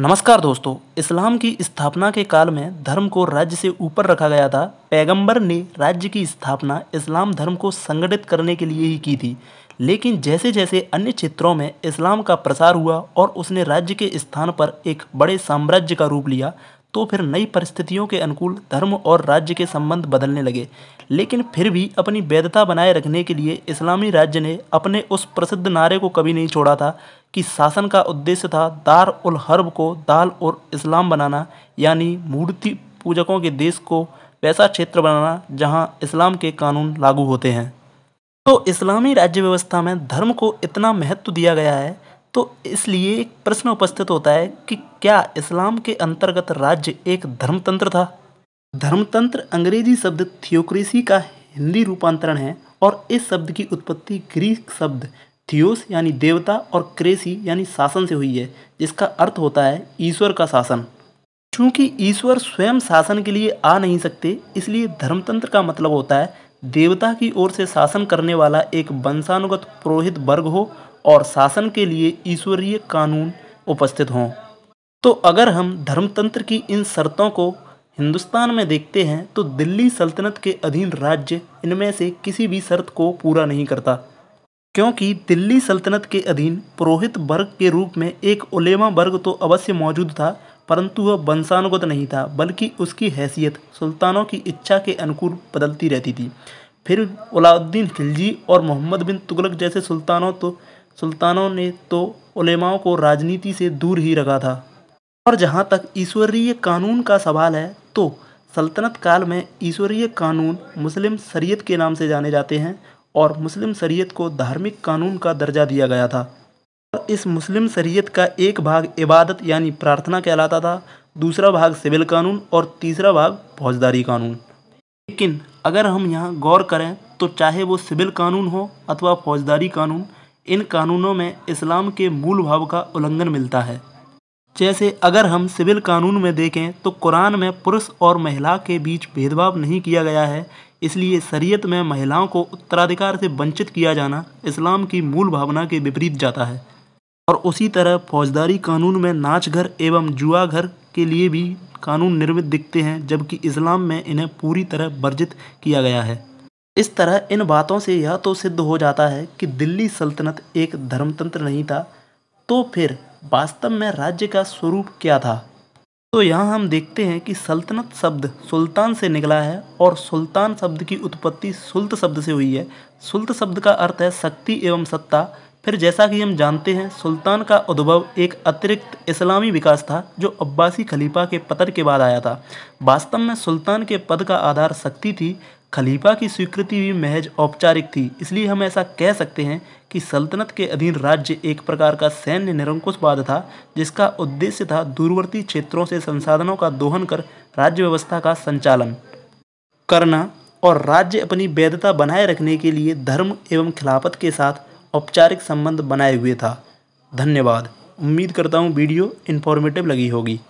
नमस्कार दोस्तों इस्लाम की स्थापना के काल में धर्म को राज्य से ऊपर रखा गया था पैगंबर ने राज्य की स्थापना इस्लाम धर्म को संगठित करने के लिए ही की थी लेकिन जैसे जैसे अन्य क्षेत्रों में इस्लाम का प्रसार हुआ और उसने राज्य के स्थान पर एक बड़े साम्राज्य का रूप लिया तो फिर नई परिस्थितियों के अनुकूल धर्म और राज्य के संबंध बदलने लगे लेकिन फिर भी अपनी वैधता बनाए रखने के लिए इस्लामी राज्य ने अपने उस प्रसिद्ध नारे को कभी नहीं छोड़ा था कि शासन का उद्देश्य था दार उल हर्ब को दाल और इस्लाम बनाना यानी मूर्ति पूजकों के देश को वैसा क्षेत्र बनाना जहां इस्लाम के कानून लागू होते हैं तो इस्लामी राज्य व्यवस्था में धर्म को इतना महत्व दिया गया है तो इसलिए एक प्रश्न उपस्थित होता है कि क्या इस्लाम के अंतर्गत राज्य एक धर्मतंत्र था धर्मतंत्र अंग्रेजी शब्द थियोक्रेसी का हिंदी रूपांतरण है और इस शब्द की उत्पत्ति ग्रीक शब्द थियोस यानी देवता और क्रेसी यानी शासन से हुई है जिसका अर्थ होता है ईश्वर का शासन क्योंकि ईश्वर स्वयं शासन के लिए आ नहीं सकते इसलिए धर्मतंत्र का मतलब होता है देवता की ओर से शासन करने वाला एक वंशानुगत पुरोहित वर्ग हो और शासन के लिए ईश्वरीय कानून उपस्थित हों तो अगर हम धर्मतंत्र की इन शर्तों को हिंदुस्तान में देखते हैं तो दिल्ली सल्तनत के अधीन राज्य इनमें से किसी भी शर्त को पूरा नहीं करता क्योंकि दिल्ली सल्तनत के अधीन पुरोहित वर्ग के रूप में एक उलेमा वर्ग तो अवश्य मौजूद था परंतु वह वंशानुगत नहीं था बल्कि उसकी हैसियत सुल्तानों की इच्छा के अनुकूल बदलती रहती थी फिर अलाउद्दीन खिलजी और मोहम्मद बिन तुगलक जैसे सुल्तानों तो सुल्तानों ने तो उलेमाओं को राजनीति से दूर ही रखा था और जहाँ तक ईश्वरीय कानून का सवाल है तो सल्तनत काल में ईश्वरीय कानून मुस्लिम शरीयत के नाम से जाने जाते हैं और मुस्लिम शरीयत को धार्मिक कानून का दर्जा दिया गया था और इस मुस्लिम शरीयत का एक भाग इबादत यानी प्रार्थना कहलाता था दूसरा भाग सिविल कानून और तीसरा भाग फौजदारी कानून लेकिन अगर हम यहाँ गौर करें तो चाहे वो सिविल कानून हो अथवा फौजदारी कानून इन कानूनों में इस्लाम के मूल भाव का उल्लंघन मिलता है जैसे अगर हम सिविल कानून में देखें तो कुरान में पुरुष और महिला के बीच भेदभाव नहीं किया गया है इसलिए शरीयत में महिलाओं को उत्तराधिकार से वंचित किया जाना इस्लाम की मूल भावना के विपरीत जाता है और उसी तरह फौजदारी कानून में नाच घर एवं जुआ घर के लिए भी कानून निर्मित दिखते हैं जबकि इस्लाम में इन्हें पूरी तरह वर्जित किया गया है इस तरह इन बातों से यह तो सिद्ध हो जाता है कि दिल्ली सल्तनत एक धर्मतंत्र नहीं था तो फिर वास्तव में राज्य का स्वरूप क्या था तो यहाँ हम देखते हैं कि सल्तनत शब्द सुल्तान से निकला है और सुल्तान शब्द की उत्पत्ति सुल्त शब्द से हुई है सुल्त शब्द का अर्थ है शक्ति एवं सत्ता फिर जैसा कि हम जानते हैं सुल्तान का उद्भव एक अतिरिक्त इस्लामी विकास था जो अब्बासी खलीफा के पतन के बाद आया था वास्तव में सुल्तान के पद का आधार शक्ति थी खलीफा की स्वीकृति भी महज औपचारिक थी इसलिए हम ऐसा कह सकते हैं कि सल्तनत के अधीन राज्य एक प्रकार का सैन्य निरंकुशवाद था जिसका उद्देश्य था दूरवर्ती क्षेत्रों से संसाधनों का दोहन कर राज्य व्यवस्था का संचालन करना और राज्य अपनी वैधता बनाए रखने के लिए धर्म एवं खिलाफत के साथ औपचारिक संबंध बनाए हुए था धन्यवाद उम्मीद करता हूँ वीडियो इन्फॉर्मेटिव लगी होगी